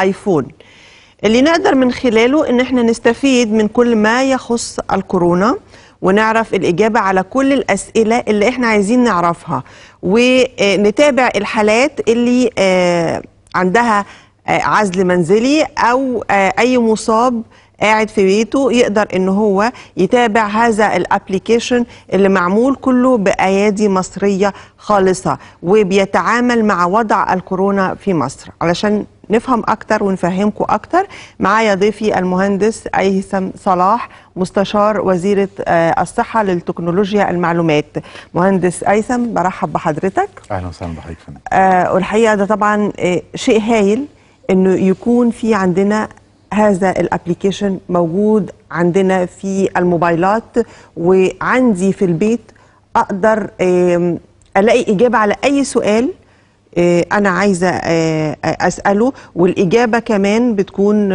ايفون اللي نقدر من خلاله ان احنا نستفيد من كل ما يخص الكورونا ونعرف الإجابة على كل الأسئلة اللي احنا عايزين نعرفها ونتابع الحالات اللي آه، عندها آه، عزل منزلي أو آه، أي مصاب قاعد في بيته يقدر ان هو يتابع هذا الابلكيشن اللي معمول كله بايادي مصريه خالصه وبيتعامل مع وضع الكورونا في مصر علشان نفهم اكتر ونفهمكم اكتر معايا ضيفي المهندس ايثم صلاح مستشار وزيره آه، الصحه للتكنولوجيا المعلومات مهندس ايثم برحب بحضرتك اهلا وسهلا بحضرتك آه، والحقيقه ده طبعا آه، شيء هايل انه يكون في عندنا هذا الابلكيشن موجود عندنا في الموبايلات وعندي في البيت اقدر الاقي اجابه على اي سؤال آه، انا عايزه آه، آه، اساله والاجابه كمان بتكون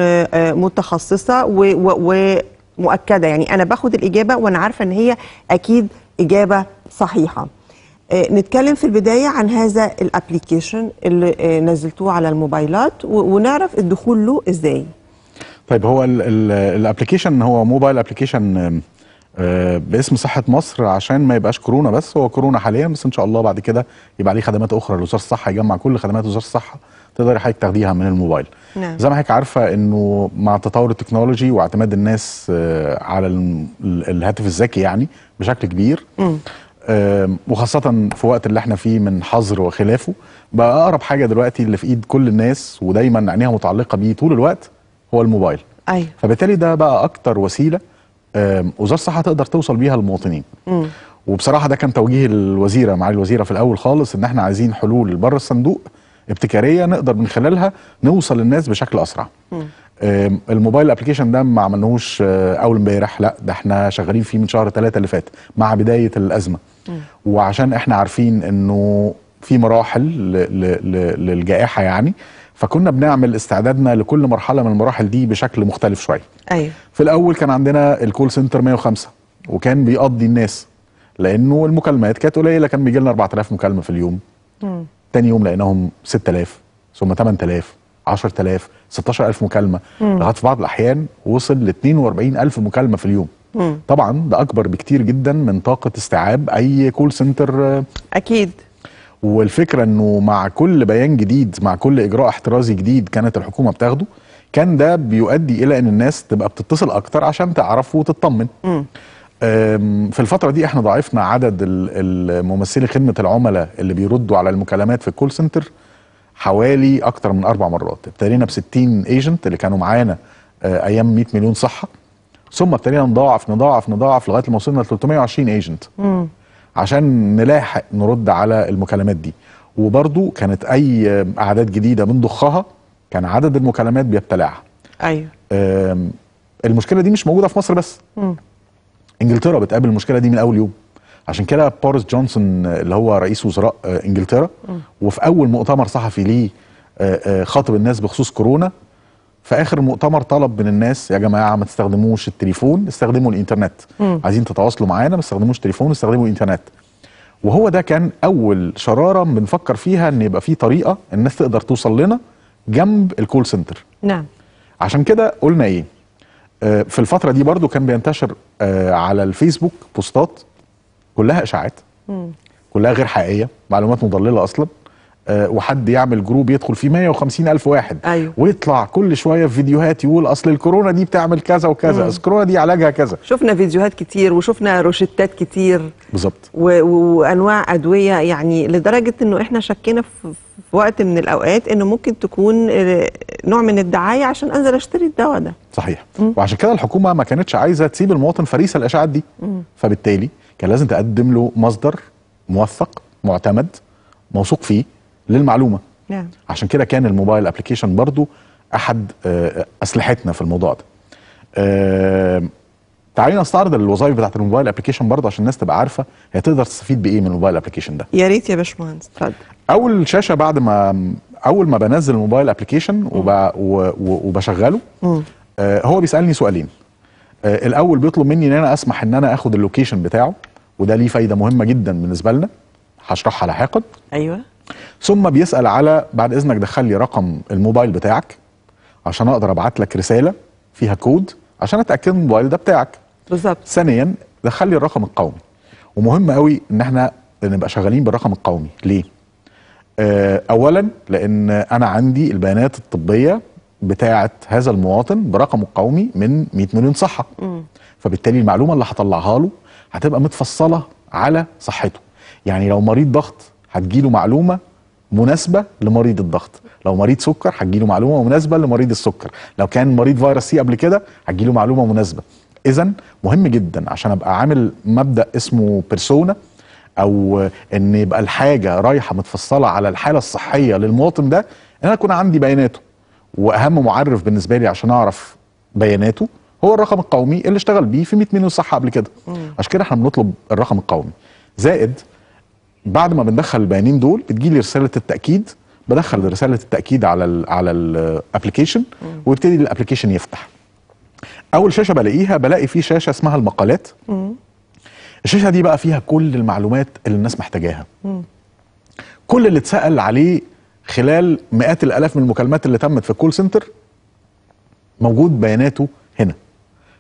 متخصصه ومؤكده يعني انا باخد الاجابه وانا عارفه ان هي اكيد اجابه صحيحه نتكلم في البداية عن هذا الابليكيشن اللي نزلتوه على الموبايلات ونعرف الدخول له ازاي طيب هو الابلكيشن هو موبايل ابلكيشن آه، باسم صحه مصر عشان ما يبقاش كورونا بس هو كورونا حاليا بس ان شاء الله بعد كده يبقى عليه خدمات اخرى لوزاره الصحه يجمع كل خدمات وزاره الصحه تقدري حضرتك تاخديها من الموبايل نعم. زي ما حضرتك عارفه انه مع تطور التكنولوجي واعتماد الناس آه، على الهاتف الذكي يعني بشكل كبير م. آه، وخاصة في وقت اللي احنا فيه من حظر وخلافه بقى أقرب حاجة دلوقتي اللي في إيد كل الناس ودايما عينيها متعلقة بيه طول الوقت هو الموبايل أيوة. فبالتالي ده بقى اكتر وسيله وزاره الصحه تقدر توصل بيها للمواطنين وبصراحه ده كان توجيه الوزيره مع الوزيره في الاول خالص ان احنا عايزين حلول بره الصندوق ابتكاريه نقدر من خلالها نوصل للناس بشكل اسرع مم. الموبايل ابلكيشن ده ما عملناهوش آه، اول امبارح لا ده احنا شغالين فيه من شهر ثلاثة اللي فات مع بدايه الازمه مم. وعشان احنا عارفين انه في مراحل للجائحه يعني فكنا بنعمل استعدادنا لكل مرحله من المراحل دي بشكل مختلف شويه ايوه في الاول كان عندنا الكول سنتر 105 وكان بيقضي الناس لانه المكالمات كانت قليله كان بيجي لنا 4000 مكالمه في اليوم امم تاني يوم لقيناهم 6000 ثم 8000 10000 16000 مكالمه لغايه في بعض الاحيان وصل ل 42000 مكالمه في اليوم م. طبعا ده اكبر بكتير جدا من طاقه استيعاب اي كول سنتر آه، اكيد والفكره انه مع كل بيان جديد مع كل اجراء احترازي جديد كانت الحكومه بتاخده كان ده بيؤدي الى ان الناس تبقى بتتصل اكتر عشان تعرف وتطمن في الفتره دي احنا ضاعفنا عدد ممثلي خدمه العملاء اللي بيردوا على المكالمات في الكول سنتر حوالي اكتر من اربع مرات ابتدينا ب 60 ايجنت اللي كانوا معانا آه، ايام 100 مليون صحه ثم ابتدينا نضاعف نضاعف نضاعف لغايه ما وصلنا ل 320 ايجنت عشان نلاحق نرد على المكالمات دي وبرضو كانت اي اعداد جديده بنضخها كان عدد المكالمات بيبتلعها ايوه المشكله دي مش موجوده في مصر بس م. انجلترا بتقابل المشكله دي من اول يوم عشان كده بوريس جونسون اللي هو رئيس وزراء آه، انجلترا م. وفي اول مؤتمر صحفي ليه آه، آه، خاطب الناس بخصوص كورونا في اخر مؤتمر طلب من الناس يا جماعه ما تستخدموش التليفون استخدموا الانترنت م. عايزين تتواصلوا معانا ما تستخدموش تليفون استخدموا الانترنت وهو ده كان اول شراره بنفكر فيها ان يبقى في طريقه الناس تقدر توصل لنا جنب الكول سنتر نعم عشان كده قلنا ايه آه، في الفتره دي برضو كان بينتشر آه، على الفيسبوك بوستات كلها اشاعات كلها غير حقيقيه معلومات مضلله اصلا آه، وحد يعمل جروب يدخل فيه 150 الف واحد أيوه. ويطلع كل شويه في فيديوهات يقول اصل الكورونا دي بتعمل كذا وكذا اصل الكورونا دي علاجها كذا شفنا فيديوهات كتير وشفنا روشتات كتير بالظبط وانواع ادويه يعني لدرجه انه احنا شكينا في وقت من الاوقات انه ممكن تكون آه، نوع من الدعايه عشان انزل اشتري الدواء ده صحيح مم. وعشان كده الحكومه ما كانتش عايزه تسيب المواطن فريسه الاشاعات دي مم. فبالتالي كان لازم تقدم له مصدر موثق معتمد موثوق فيه للمعلومه نعم. عشان كده كان الموبايل ابلكيشن برضو احد آه، اسلحتنا في الموضوع ده تعالي نستعرض الوظائف بتاعت الموبايل ابلكيشن برضه عشان الناس تبقى عارفه هي تقدر تستفيد بايه من الموبايل ابلكيشن ده يا ريت يا باشمهندس اتفضل اول شاشه بعد ما اول ما بنزل الموبايل ابلكيشن وبشغله آه، هو بيسالني سؤالين آه، الاول بيطلب مني ان انا اسمح ان انا اخد اللوكيشن بتاعه وده ليه فايده مهمه جدا بالنسبه لنا هشرحها لاحقا ايوه ثم بيسال على بعد اذنك دخل لي رقم الموبايل بتاعك عشان اقدر ابعت لك رساله فيها كود عشان اتاكد الموبايل ده بتاعك بالظبط ثانيا دخل لي الرقم القومي ومهم قوي ان احنا نبقى شغالين بالرقم القومي ليه آه، اولا لان انا عندي البيانات الطبيه بتاعه هذا المواطن برقمه القومي من 100 مليون صحه م. فبالتالي المعلومه اللي هطلعها له هتبقى متفصله على صحته يعني لو مريض ضغط هتجيله معلومه مناسبه لمريض الضغط لو مريض سكر هتجيله معلومه مناسبه لمريض السكر لو كان مريض فيروس سي قبل كده هتجيله معلومه مناسبه اذا مهم جدا عشان ابقى عامل مبدا اسمه بيرسونا او ان يبقى الحاجه رايحه متفصله على الحاله الصحيه للمواطن ده ان انا اكون عندي بياناته واهم معرف بالنسبه لي عشان اعرف بياناته هو الرقم القومي اللي اشتغل بيه في 100 مليون صحه قبل كده عشان كده احنا بنطلب الرقم القومي زائد بعد ما بندخل البيانين دول بتجيلي رساله التاكيد بدخل رساله التاكيد على الـ على الابلكيشن ويبتدي الابلكيشن يفتح اول شاشه بلاقيها بلاقي في شاشه اسمها المقالات مم. الشاشه دي بقى فيها كل المعلومات اللي الناس محتاجاها كل اللي اتسال عليه خلال مئات الالاف من المكالمات اللي تمت في الكول سنتر موجود بياناته هنا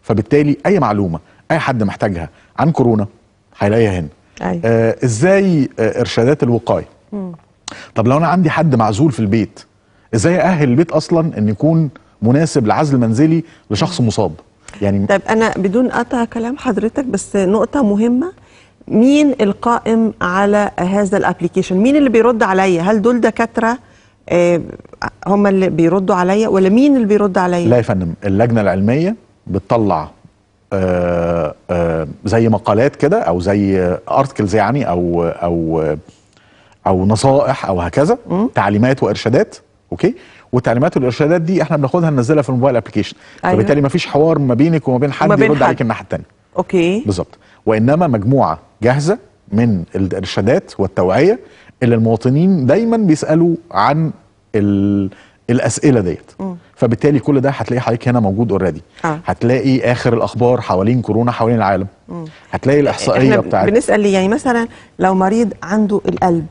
فبالتالي اي معلومه اي حد محتاجها عن كورونا هيلاقيها هنا أيوة. آه ازاي آه ارشادات الوقايه طب لو انا عندي حد معزول في البيت ازاي اهل البيت اصلا ان يكون مناسب لعزل منزلي لشخص مصاب يعني طيب انا بدون قطع كلام حضرتك بس نقطه مهمه مين القائم على هذا الابلكيشن مين اللي بيرد عليا هل دول دكاتره آه، هم اللي بيردوا عليا ولا مين اللي بيرد عليا لا يا فندم اللجنه العلميه بتطلع آه، آه، زي مقالات كده او زي ارتكلز يعني او او او نصائح او هكذا تعليمات وارشادات اوكي والتعليمات والارشادات دي احنا بناخدها ننزلها في الموبايل ابلكيشن أيوة. فبالتالي مفيش حوار ما بينك وما بين حد يرد عليك الناحيه الثانيه اوكي بالظبط وانما مجموعه جاهزه من الارشادات والتوعيه اللي المواطنين دايما بيسالوا عن ال الاسئله ديت فبالتالي كل ده هتلاقي حضرتك هنا موجود اوريدي آه. هتلاقي اخر الاخبار حوالين كورونا حوالين العالم مم. هتلاقي الاحصائيه بتاعتنا بنسال يعني مثلا لو مريض عنده القلب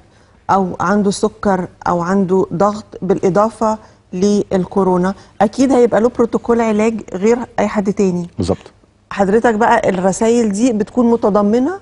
او عنده سكر او عنده ضغط بالاضافه للكورونا اكيد هيبقى له بروتوكول علاج غير اي حد تاني بالظبط حضرتك بقى الرسائل دي بتكون متضمنه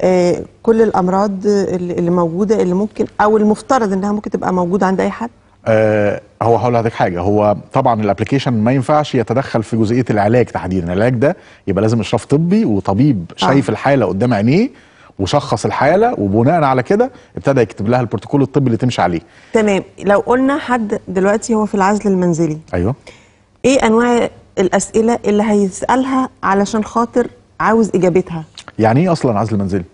آه كل الامراض اللي موجوده اللي ممكن او المفترض انها ممكن تبقى موجوده عند اي حد آه، هو هقول لحضرتك حاجه هو طبعا الابلكيشن ما ينفعش يتدخل في جزئيه العلاج تحديدا العلاج ده يبقى لازم اشراف طبي وطبيب آه. شايف آه. الحاله قدام عينيه وشخص الحاله وبناء على كده ابتدى يكتب لها البروتوكول الطبي اللي تمشي عليه تمام لو قلنا حد دلوقتي هو في العزل المنزلي ايوه ايه انواع الاسئله اللي هيسالها علشان خاطر عاوز اجابتها يعني ايه اصلا عزل منزلي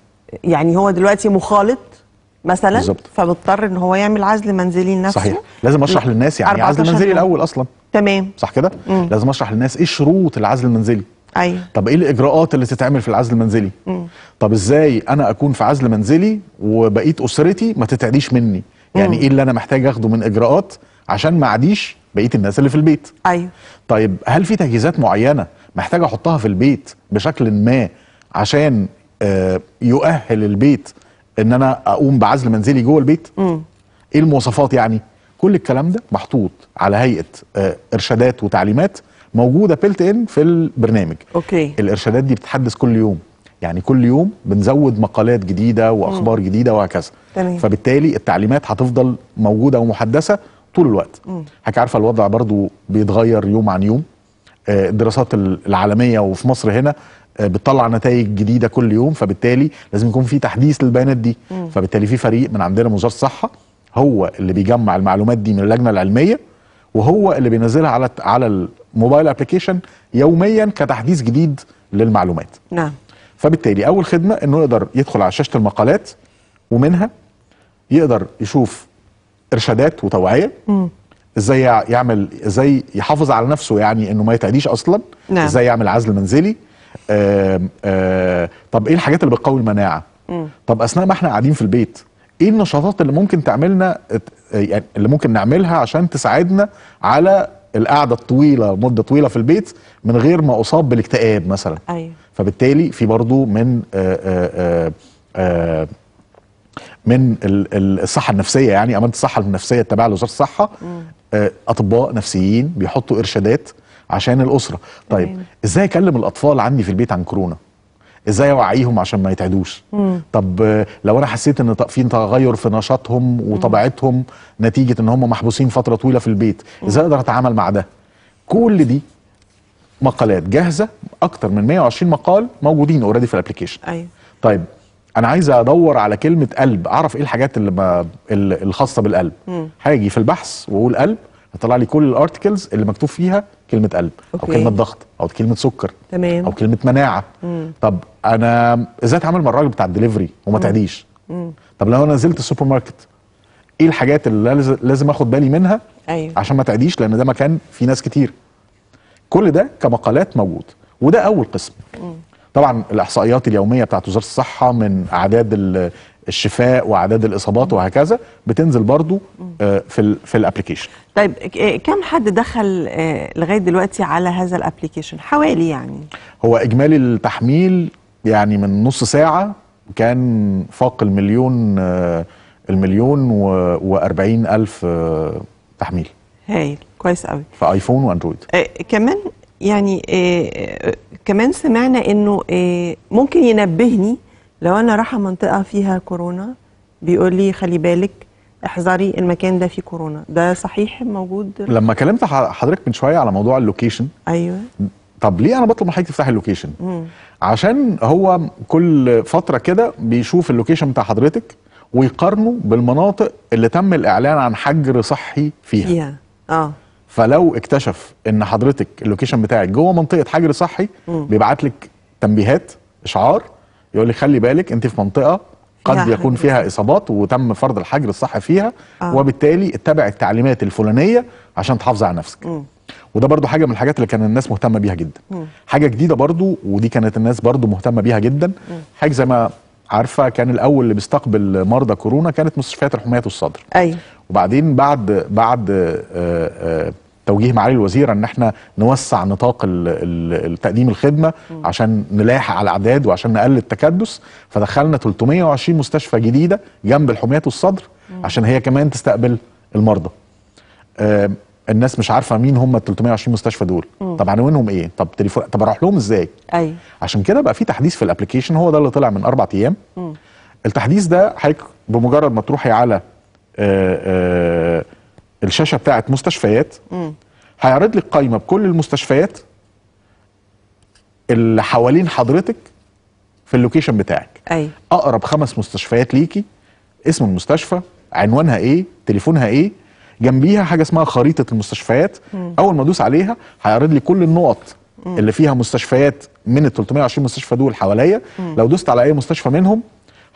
يعني هو دلوقتي مخالط مثلا بالزبط. فبضطر ان هو يعمل عزل منزلي لنفسه صحيح لازم اشرح للناس يعني عزل منزلي يوم. الاول اصلا تمام صح كده لازم اشرح للناس ايه شروط العزل المنزلي ايوه طب ايه الاجراءات اللي تتعمل في العزل المنزلي مم. طب ازاي انا اكون في عزل منزلي وبقيت اسرتي ما تتعديش مني يعني مم. ايه اللي انا محتاج اخده من اجراءات عشان ما اعديش بقيه الناس اللي في البيت ايوه طيب هل في تجهيزات معينه محتاج احطها في البيت بشكل ما عشان آه، يؤهل البيت ان انا اقوم بعزل منزلي جوه البيت م. ايه المواصفات يعني كل الكلام ده محطوط على هيئه آه، ارشادات وتعليمات موجوده بيلت ان في البرنامج اوكي الارشادات دي بتتحدث كل يوم يعني كل يوم بنزود مقالات جديده واخبار م. جديده وهكذا تمام. فبالتالي التعليمات هتفضل موجوده ومحدثه طول الوقت حضرتك عارفه الوضع برضو بيتغير يوم عن يوم آه، الدراسات العالميه وفي مصر هنا آه، بتطلع نتائج جديده كل يوم فبالتالي لازم يكون في تحديث للبيانات دي فبالتالي في فريق من عندنا من وزاره الصحه هو اللي بيجمع المعلومات دي من اللجنه العلميه وهو اللي بينزلها على على الموبايل ابلكيشن يوميا كتحديث جديد للمعلومات نعم فبالتالي اول خدمه انه يقدر يدخل على شاشه المقالات ومنها يقدر يشوف ارشادات وتوعيه ازاي يعمل ازاي يحافظ على نفسه يعني انه ما يتعديش اصلا نعم. ازاي يعمل عزل منزلي آم آم آه، طب ايه الحاجات اللي بتقوي المناعه م. طب اثناء ما احنا قاعدين في البيت ايه النشاطات اللي ممكن تعملنا يعني اللي ممكن نعملها عشان تساعدنا على القعده الطويله مده طويله في البيت من غير ما اصاب بالاكتئاب مثلا أيوة. فبالتالي في برضو من آآ آه، آآ آه، من الصحه النفسيه يعني امانه الصحه النفسيه التابعه لوزاره الصحه آه، اطباء نفسيين بيحطوا ارشادات عشان الاسره طيب مم. ازاي اكلم الاطفال عندي في البيت عن كورونا ازاي اوعيهم عشان ما يتعدوش مم. طب آه، لو انا حسيت ان في تغير في نشاطهم وطبيعتهم نتيجه ان هم محبوسين فتره طويله في البيت ازاي اقدر اتعامل مع ده كل دي مقالات جاهزه اكتر من 120 مقال موجودين اوريدي في الابلكيشن ايوه طيب انا عايز ادور على كلمه قلب اعرف ايه الحاجات اللي ما الخاصه بالقلب هاجي في البحث واقول قلب هيطلع لي كل الارتكلز اللي مكتوب فيها كلمه قلب أوكي. او كلمه ضغط او كلمه سكر تمام. او كلمه مناعه مم. طب انا ازاي اتعامل مع الراجل بتاع الدليفري وما تعديش طب لو انا نزلت السوبر ماركت ايه الحاجات اللي لازم اخد بالي منها أيوه. عشان ما تعديش لان ده مكان فيه ناس كتير كل ده كمقالات موجود وده اول قسم مم. طبعا الاحصائيات اليوميه بتاعت وزاره الصحه من اعداد الشفاء واعداد الاصابات وهكذا بتنزل برضو آه، في في الابلكيشن طيب إيه، كم حد دخل آه، لغايه دلوقتي على هذا الابلكيشن حوالي يعني هو اجمالي التحميل يعني من نص ساعه كان فاق المليون آه، المليون و40 الف تحميل هايل كويس قوي في ايفون واندرويد إيه، كمان يعني آه، آه، كمان سمعنا انه آه، ممكن ينبهني لو انا رايحه منطقه فيها كورونا بيقول لي خلي بالك احذري المكان ده فيه كورونا ده صحيح موجود لما كلمت حضرتك من شويه على موضوع اللوكيشن ايوه طب ليه انا بطلب من حضرتك تفتحي اللوكيشن مم. عشان هو كل فتره كده بيشوف اللوكيشن بتاع حضرتك ويقارنه بالمناطق اللي تم الاعلان عن حجر صحي فيها, فيها. اه فلو اكتشف ان حضرتك اللوكيشن بتاعك جوه منطقه حجر صحي بيبعت لك تنبيهات اشعار يقول لك خلي بالك انت في منطقه قد يكون فيها اصابات وتم فرض الحجر الصحي فيها آه. وبالتالي اتبع التعليمات الفلانيه عشان تحافظي على نفسك م. وده برضو حاجه من الحاجات اللي كان الناس مهتمه بيها جدا م. حاجه جديده برضو ودي كانت الناس برضو مهتمه بيها جدا م. حاجه زي ما عارفه كان الاول اللي بيستقبل مرضى كورونا كانت مستشفيات الحمايه والصدر ايوه وبعدين بعد بعد آآ آه، آآ آه، توجيه معالي الوزير ان احنا نوسع نطاق تقديم الخدمه عشان نلاحق على الاعداد وعشان نقلل التكدس فدخلنا 320 مستشفى جديده جنب الحميات والصدر عشان هي كمان تستقبل المرضى آه الناس مش عارفه مين هم ال 320 مستشفى دول طب عنوانهم ايه طب تليفون طب اروح لهم ازاي أي. عشان كده بقى في تحديث في الابلكيشن هو ده اللي طلع من اربع ايام التحديث ده حضرتك بمجرد ما تروحي على آآ آه، آآ آه، الشاشه بتاعت مستشفيات هيعرض لك قايمه بكل المستشفيات اللي حوالين حضرتك في اللوكيشن بتاعك أي. اقرب خمس مستشفيات ليكي اسم المستشفى عنوانها ايه تليفونها ايه جنبيها حاجه اسمها خريطه المستشفيات م. اول ما ادوس عليها هيعرض لي كل النقط م. اللي فيها مستشفيات من ال 320 مستشفى دول حواليا لو دوست على اي مستشفى منهم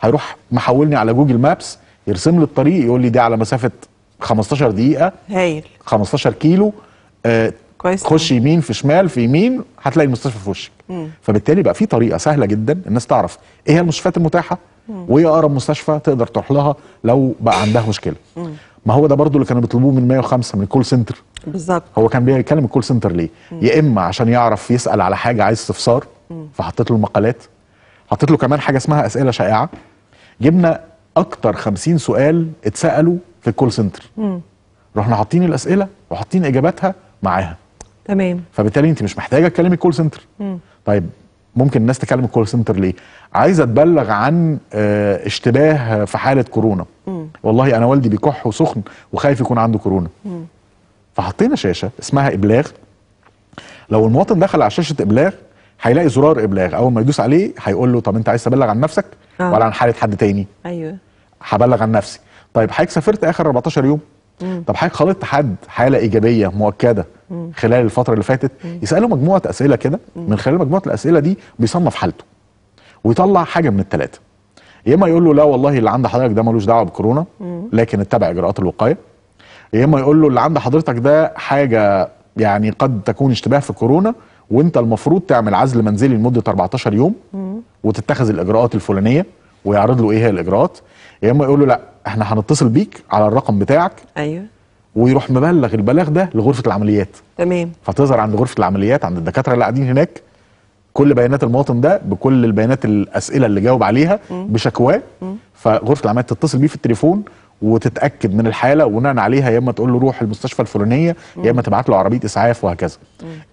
هيروح محولني على جوجل مابس يرسم لي الطريق يقول لي دي على مسافه 15 دقيقه هايل 15 كيلو آه كويس خش يمين في شمال في يمين هتلاقي المستشفى في وشك فبالتالي بقى في طريقه سهله جدا الناس تعرف ايه هي المستشفيات المتاحه وايه اقرب مستشفى تقدر تروح لها لو بقى عندها مشكله ما هو ده برضو اللي كانوا بيطلبوه من 105 من الكول سنتر بالظبط هو كان بيتكلم الكول سنتر ليه يا اما عشان يعرف يسال على حاجه عايز استفسار فحطيت له المقالات حطيت له كمان حاجه اسمها اسئله شائعه جبنا اكتر 50 سؤال اتسالوا في الكول سنتر رحنا حاطين الاسئله وحاطين اجاباتها معاها تمام فبالتالي انت مش محتاجه تكلمي الكول سنتر مم. طيب ممكن الناس تكلم الكول سنتر ليه عايزه تبلغ عن آه، اشتباه في حاله كورونا مم. والله انا والدي بيكح وسخن وخايف يكون عنده كورونا مم. فحطينا شاشه اسمها ابلاغ لو المواطن دخل على شاشه ابلاغ هيلاقي زرار ابلاغ اول ما يدوس عليه هيقول له طب انت عايز تبلغ عن نفسك آه. ولا عن حاله حد تاني ايوه هبلغ عن نفسي طيب حضرتك سافرت اخر 14 يوم مم. طب حضرتك خالطت حد حاله ايجابيه مؤكده مم. خلال الفتره اللي فاتت مم. يساله مجموعه اسئله كده من خلال مجموعه الاسئله دي بيصنف حالته ويطلع حاجه من الثلاثه يا اما يقول له لا والله اللي عند حضرتك ده ملوش دعوه بكورونا لكن اتبع اجراءات الوقايه يا اما يقول له اللي عند حضرتك ده حاجه يعني قد تكون اشتباه في كورونا وانت المفروض تعمل عزل منزلي لمده 14 يوم وتتخذ الاجراءات الفلانيه ويعرض له ايه هي الاجراءات يا اما يقول له لا احنا هنتصل بيك على الرقم بتاعك ايوه ويروح مبلغ البلاغ ده لغرفه العمليات تمام فتظهر عند غرفه العمليات عند الدكاتره اللي قاعدين هناك كل بيانات المواطن ده بكل البيانات الاسئله اللي جاوب عليها بشكواه فغرفه العمليات تتصل بيه في التليفون وتتاكد من الحاله وبناء عليها يا اما تقول له روح المستشفى الفلانيه يا اما تبعت له عربيه اسعاف وهكذا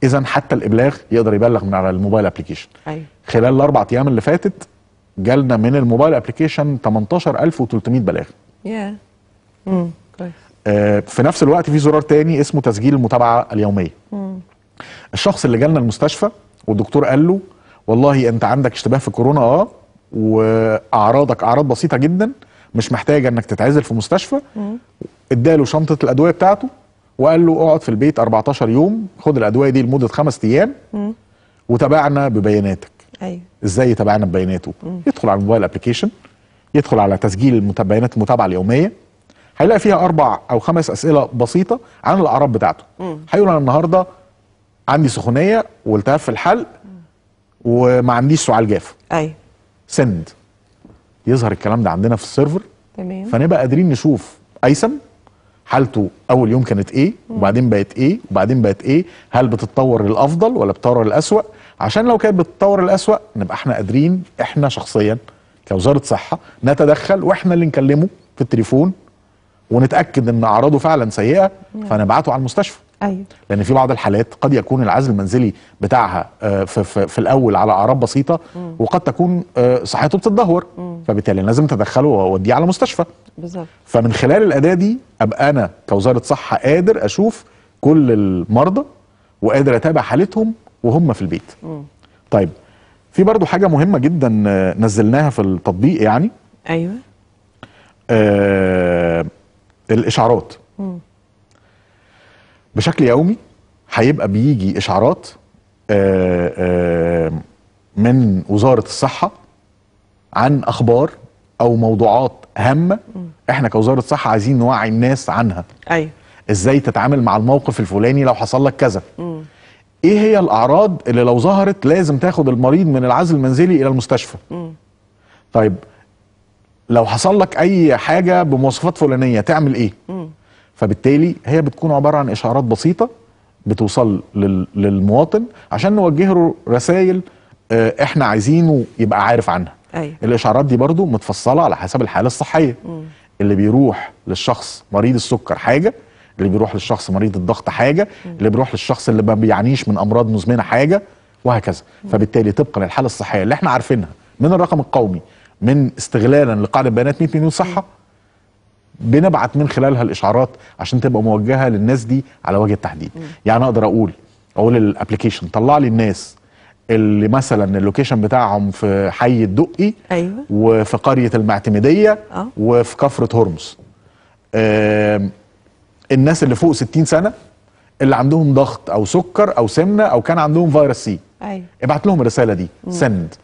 اذا حتى الابلاغ يقدر يبلغ من على الموبايل ابلكيشن أيوه. خلال الاربع ايام اللي فاتت جالنا من الموبايل ابلكيشن 18300 بلاغ يا امم كويس آه، في نفس الوقت في زرار تاني اسمه تسجيل المتابعه اليوميه الشخص اللي جالنا المستشفى والدكتور قال له والله انت عندك اشتباه في كورونا اه واعراضك اعراض بسيطه جدا مش محتاجه انك تتعزل في مستشفى اداله شنطه الادويه بتاعته وقال له اقعد في البيت 14 يوم خد الادويه دي لمده خمس ايام وتابعنا ببياناتك ايوه ازاي يتابعنا ببياناته يدخل على الموبايل ابلكيشن يدخل على تسجيل بيانات المتابعه اليوميه هيلاقي فيها اربع او خمس اسئله بسيطه عن الاعراض بتاعته هيقول انا النهارده عندي سخونيه والتهاب في الحلق وما عنديش سعال جاف ايوه سند يظهر الكلام ده عندنا في السيرفر تمام فنبقى قادرين نشوف ايسم حالته اول يوم كانت ايه وبعدين بقت ايه وبعدين بقت ايه هل بتتطور للافضل ولا بتتطور للاسوء عشان لو كانت بتتطور الأسوأ نبقى احنا قادرين احنا شخصيا كوزارة صحة نتدخل واحنا اللي نكلمه في التليفون ونتاكد ان اعراضه فعلا سيئه نعم. فنبعته على المستشفى ايوه لان في بعض الحالات قد يكون العزل المنزلي بتاعها آه، في, في, في الاول على اعراض بسيطه مم. وقد تكون آه، صحته بتتدهور فبالتالي لازم تدخله واوديه على مستشفى بالظبط فمن خلال الاداه دي ابقى انا كوزاره صحه قادر اشوف كل المرضى وقادر اتابع حالتهم وهم في البيت م. طيب في برضو حاجه مهمه جدا نزلناها في التطبيق يعني ايوه آه الاشعارات م. بشكل يومي هيبقى بيجي اشعارات آه آه من وزاره الصحه عن اخبار او موضوعات هامه احنا كوزاره صحه عايزين نوعي الناس عنها ايوه ازاي تتعامل مع الموقف الفلاني لو حصل لك كذا م. ايه هي الاعراض اللي لو ظهرت لازم تاخد المريض من العزل المنزلي الى المستشفى م. طيب لو حصل لك اي حاجه بمواصفات فلانيه تعمل ايه م. فبالتالي هي بتكون عباره عن اشعارات بسيطه بتوصل للمواطن عشان نوجه له رسائل آه، احنا عايزينه يبقى عارف عنها أي. أيوة. الاشعارات دي برضو متفصله على حسب الحاله الصحيه م. اللي بيروح للشخص مريض السكر حاجه اللي بيروح للشخص مريض الضغط حاجه اللي بيروح للشخص اللي ما بيعانيش من امراض مزمنه حاجه وهكذا فبالتالي طبقا للحاله الصحيه اللي احنا عارفينها من الرقم القومي من استغلالا لقاعده بيانات 100 مليون صحه بنبعت من خلالها الاشعارات عشان تبقى موجهه للناس دي على وجه التحديد يعني اقدر اقول اقول الابليكيشن طلع لي الناس اللي مثلا اللوكيشن بتاعهم في حي الدقي أيوة. وفي قريه المعتمديه أوه. وفي كفره هرمز الناس اللي فوق 60 سنه اللي عندهم ضغط او سكر او سمنه او كان عندهم فيروس سي ايوه ابعت لهم الرساله دي سند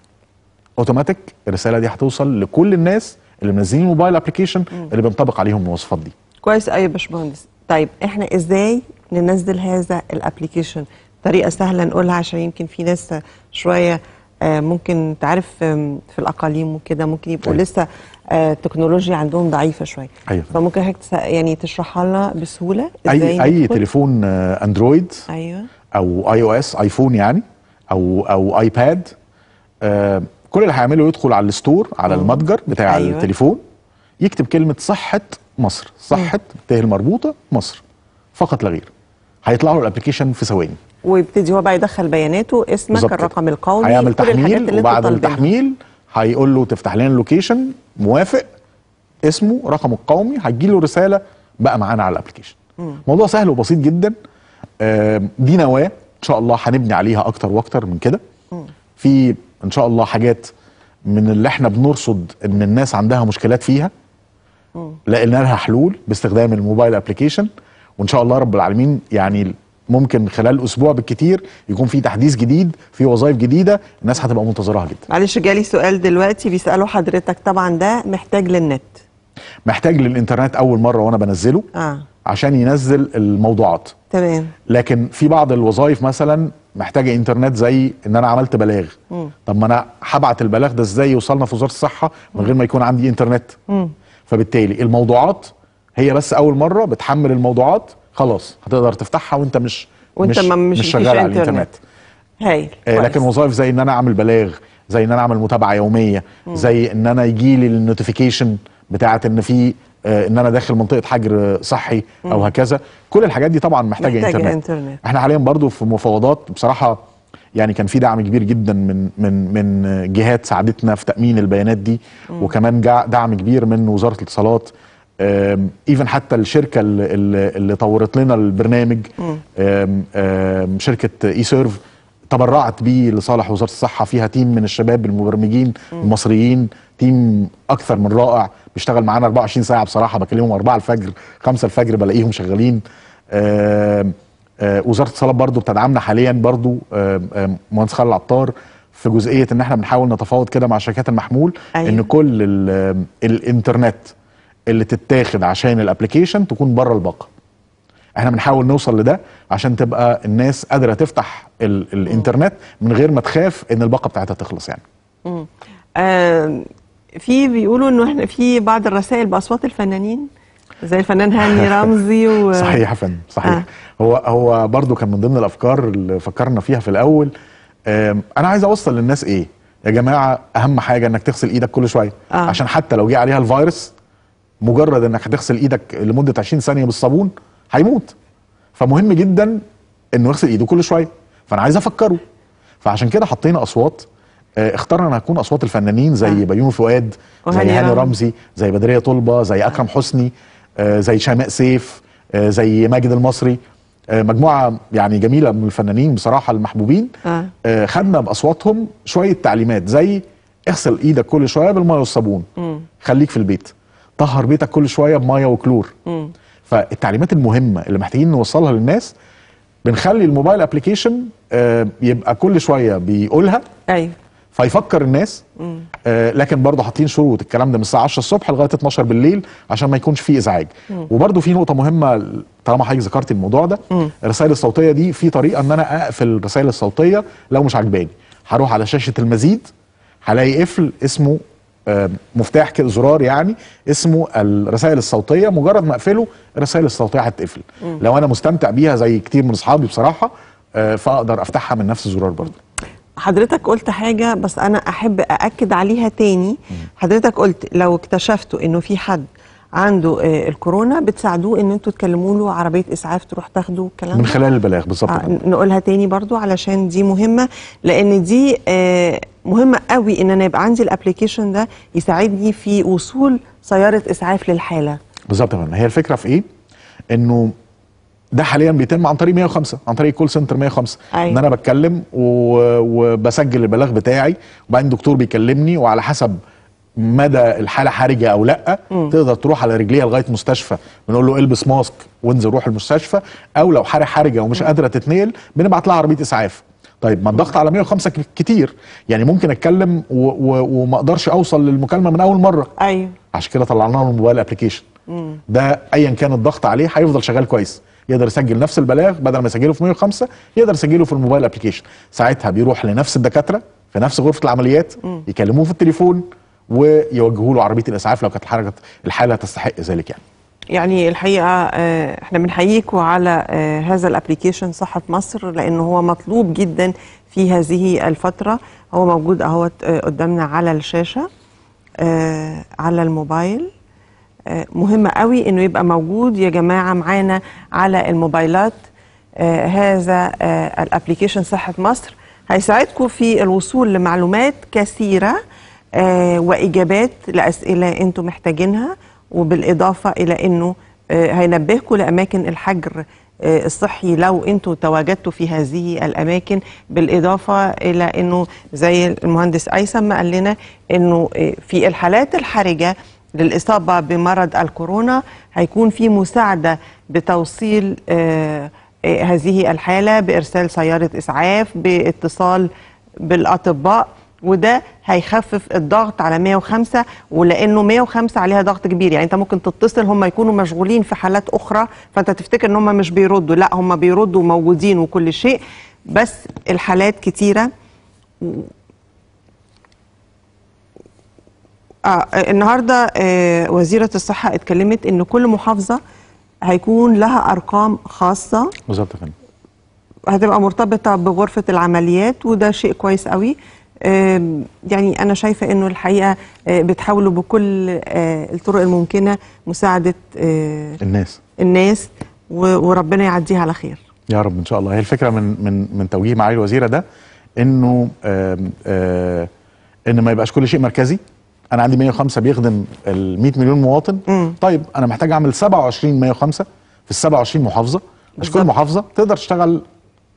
اوتوماتيك الرساله دي هتوصل لكل الناس اللي منزلين موبايل ابلكيشن اللي بينطبق عليهم المواصفات دي كويس قوي يا باشمهندس طيب احنا ازاي ننزل هذا الابلكيشن طريقه سهله نقولها عشان يمكن في ناس شويه آه، ممكن تعرف في الاقاليم وكده ممكن يبقوا طيب. لسه آه، التكنولوجيا عندهم ضعيفه شويه أيوة. فممكن حضرتك يعني تشرحها لنا بسهوله اي اي تليفون آه، اندرويد ايوه او اي او اس ايفون يعني او او ايباد آه كل اللي هيعمله يدخل على الستور على مم. المتجر بتاع أيوة. التليفون يكتب كلمه صحه مصر صحه ته المربوطه مصر فقط لا غير هيطلع له الابلكيشن في ثواني ويبتدي هو بقى يدخل بياناته اسمك الرقم القومي هيعمل تحميل وبعد التحميل هيقول له تفتح لنا اللوكيشن موافق اسمه رقمه القومي هتجي له رساله بقى معانا على الابلكيشن موضوع سهل وبسيط جدا دي نواه ان شاء الله هنبني عليها اكتر واكتر من كده في ان شاء الله حاجات من اللي احنا بنرصد ان الناس عندها مشكلات فيها لقينا لها حلول باستخدام الموبايل ابلكيشن وان شاء الله رب العالمين يعني ممكن خلال اسبوع بالكتير يكون في تحديث جديد في وظائف جديده الناس هتبقى منتظراها جدا معلش جالي سؤال دلوقتي بيساله حضرتك طبعا ده محتاج للنت محتاج للانترنت اول مره وانا بنزله آه. عشان ينزل الموضوعات تمام لكن في بعض الوظائف مثلا محتاجه انترنت زي ان انا عملت بلاغ م. طب ما انا هبعت البلاغ ده ازاي يوصلنا في وزاره الصحه من غير ما يكون عندي انترنت م. فبالتالي الموضوعات هي بس اول مره بتحمل الموضوعات خلاص هتقدر تفتحها وانت مش وانت مش, مش, مش شغال على الانترنت هاي آه، لكن وظائف زي ان انا اعمل بلاغ زي ان انا اعمل متابعه يوميه زي ان انا يجي لي النوتيفيكيشن بتاعه ان في آه، ان انا داخل منطقه حجر صحي او هكذا كل الحاجات دي طبعا محتاجه, محتاجة انترنت. انترنت احنا حاليا برضو في مفاوضات بصراحه يعني كان في دعم كبير جدا من من من جهات ساعدتنا في تامين البيانات دي م. وكمان دعم كبير من وزاره الاتصالات ايفن حتى الشركه اللي, اللي طورت لنا البرنامج آم آم شركه اي سيرف تبرعت بيه لصالح وزاره الصحه فيها تيم من الشباب المبرمجين المصريين تيم اكثر من رائع بيشتغل معانا 24 ساعه بصراحه بكلمهم 4 الفجر 5 الفجر بلاقيهم شغالين آم وزاره الاتصالات برضو بتدعمنا حاليا برضو مهندس خالد العطار في جزئيه ان احنا بنحاول نتفاوض كده مع شركات المحمول أيوة. ان كل الانترنت اللي تتاخد عشان الابلكيشن تكون بره الباقه احنا بنحاول نوصل لده عشان تبقى الناس قادره تفتح ال الانترنت من غير ما تخاف ان الباقه بتاعتها تخلص يعني امم في بيقولوا انه احنا في بعض الرسائل باصوات الفنانين زي الفنان هاني رمزي و... صحيح يا فندم صحيح آه. هو هو برضو كان من ضمن الافكار اللي فكرنا فيها في الاول انا عايز اوصل للناس ايه يا جماعه اهم حاجه انك تغسل ايدك كل شويه آه. عشان حتى لو جه عليها الفيروس مجرد انك هتغسل ايدك لمده 20 ثانيه بالصابون هيموت فمهم جدا انه يغسل ايده كل شويه فانا عايز افكره فعشان كده حطينا اصوات آه، اخترنا انها تكون اصوات الفنانين زي آه. بيومي فؤاد زي هاني رمزي زي بدريه طلبه زي آه. اكرم حسني آه، زي شماء سيف زي ماجد المصري مجموعه يعني جميله من الفنانين بصراحه المحبوبين آه. خدنا باصواتهم شويه تعليمات زي اغسل ايدك كل شويه بالميه والصابون خليك في البيت طهر بيتك كل شويه بميه وكلور فالتعليمات المهمه اللي محتاجين نوصلها للناس بنخلي الموبايل ابلكيشن آه، يبقى كل شويه بيقولها ايوه فيفكر الناس آه لكن برضه حاطين شروط الكلام ده من الساعه 10 الصبح لغايه 12 بالليل عشان ما يكونش فيه ازعاج وبرضه في نقطه مهمه طالما حضرتك ذكرت الموضوع ده مم. الرسائل الصوتيه دي في طريقه ان انا اقفل الرسائل الصوتيه لو مش عجباني هروح على شاشه المزيد هلاقي قفل اسمه آه، مفتاح كده زرار يعني اسمه الرسائل الصوتيه مجرد ما اقفله الرسائل الصوتيه هتقفل لو انا مستمتع بيها زي كتير من اصحابي بصراحه آه، فاقدر افتحها من نفس الزرار برضه حضرتك قلت حاجه بس انا احب ااكد عليها تاني حضرتك قلت لو اكتشفتوا انه في حد عنده آه، الكورونا بتساعدوه ان انتوا تكلموا له عربيه اسعاف تروح تاخده الكلام من خلال البلاغ بالظبط آه نقولها تاني برضو علشان دي مهمه لان دي آه مهم قوي ان انا يبقى عندي الابلكيشن ده يساعدني في وصول سياره اسعاف للحاله بالظبط يا هي الفكره في ايه انه ده حاليا بيتم عن طريق 105 عن طريق كول سنتر 105 أيوة. ان انا بتكلم وبسجل البلاغ بتاعي وبعدين الدكتور بيكلمني وعلى حسب مدى الحاله حرجه او لا م. تقدر تروح على رجليها لغايه مستشفى بنقول له البس ماسك وانزل روح المستشفى او لو حاله حرجه ومش قادره تتنقل بنبعت لها عربيه اسعاف طيب ما الضغط على 105 كتير يعني ممكن اتكلم وما اقدرش اوصل للمكالمه من اول مره ايوه عشان كده طلعنا له الموبايل ابلكيشن ده ايا كان الضغط عليه هيفضل شغال كويس يقدر يسجل نفس البلاغ بدل ما يسجله في 105 يقدر يسجله في الموبايل ابلكيشن ساعتها بيروح لنفس الدكاتره في نفس غرفه العمليات يكلموه في التليفون ويوجهوا له عربيه الاسعاف لو كانت الحاله تستحق ذلك يعني يعني الحقيقه آه، احنا بنحييكم على آه، هذا الابلكيشن صحه مصر لان هو مطلوب جدا في هذه الفتره هو موجود اهوت آه، قدامنا على الشاشه على الموبايل مهم قوي انه يبقى موجود يا جماعه معانا على الموبايلات هذا الابلكيشن صحه مصر هيساعدكم في الوصول لمعلومات كثيره واجابات لاسئله انتم محتاجينها وبالاضافه الى انه آه، هينبهكم لاماكن الحجر آه، الصحي لو انتوا تواجدتوا في هذه الاماكن بالاضافه الى انه زي المهندس ايسم ما قال لنا انه آه، في الحالات الحرجه للاصابه بمرض الكورونا هيكون في مساعده بتوصيل هذه الحاله بارسال سياره اسعاف باتصال بالاطباء وده هيخفف الضغط على 105 ولانه 105 عليها ضغط كبير يعني انت ممكن تتصل هم يكونوا مشغولين في حالات اخرى فانت تفتكر ان هم مش بيردوا لا هم بيردوا موجودين وكل شيء بس الحالات كتيره آه النهارده آه وزيره الصحه اتكلمت ان كل محافظه هيكون لها ارقام خاصه بالظبط هتبقى مرتبطه بغرفه العمليات وده شيء كويس قوي يعني أنا شايفة أنه الحقيقة آه، بتحاولوا بكل آه، الطرق الممكنة مساعدة آه، الناس الناس وربنا يعديها على خير يا رب إن شاء الله هي الفكرة من من من توجيه معالي الوزيرة ده إنه إن ما يبقاش كل شيء مركزي أنا عندي 105 بيخدم ال 100 مليون مواطن م. طيب أنا محتاج أعمل 27 105 في ال 27 محافظة مش كل محافظة تقدر تشتغل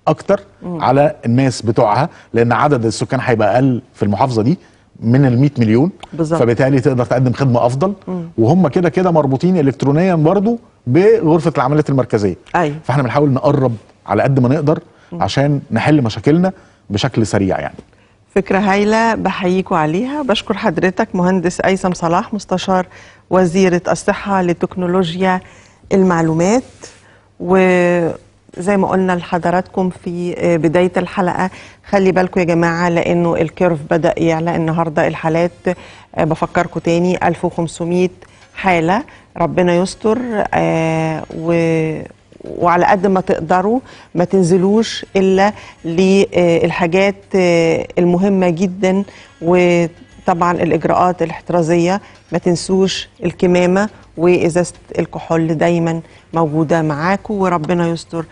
اكتر على الناس بتوعها لان عدد السكان هيبقى اقل في المحافظه دي من ال 100 مليون بالزبط. فبالتالي تقدر تقدم خدمه افضل مم. وهم كده كده مربوطين الكترونيا برضو بغرفه العمليات المركزيه أيوة. فاحنا بنحاول نقرب على قد ما نقدر مم. عشان نحل مشاكلنا بشكل سريع يعني فكره هايله بحييكوا عليها بشكر حضرتك مهندس ايسم صلاح مستشار وزيره الصحه لتكنولوجيا المعلومات و زي ما قلنا لحضراتكم في آه، بداية الحلقة خلي بالكم يا جماعة لأنه الكيرف بدأ يعلى النهاردة الحالات آه، بفكركم تاني 1500 حالة ربنا يستر آه، و وعلى قد ما تقدروا ما تنزلوش إلا للحاجات المهمة جدا و طبعا الاجراءات الاحترازيه ما تنسوش الكمامه وازازه الكحول دايما موجوده معاكم وربنا يستر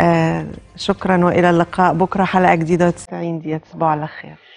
آه شكرا والى اللقاء بكره حلقه جديده 90 دقيقه تصبحوا على خير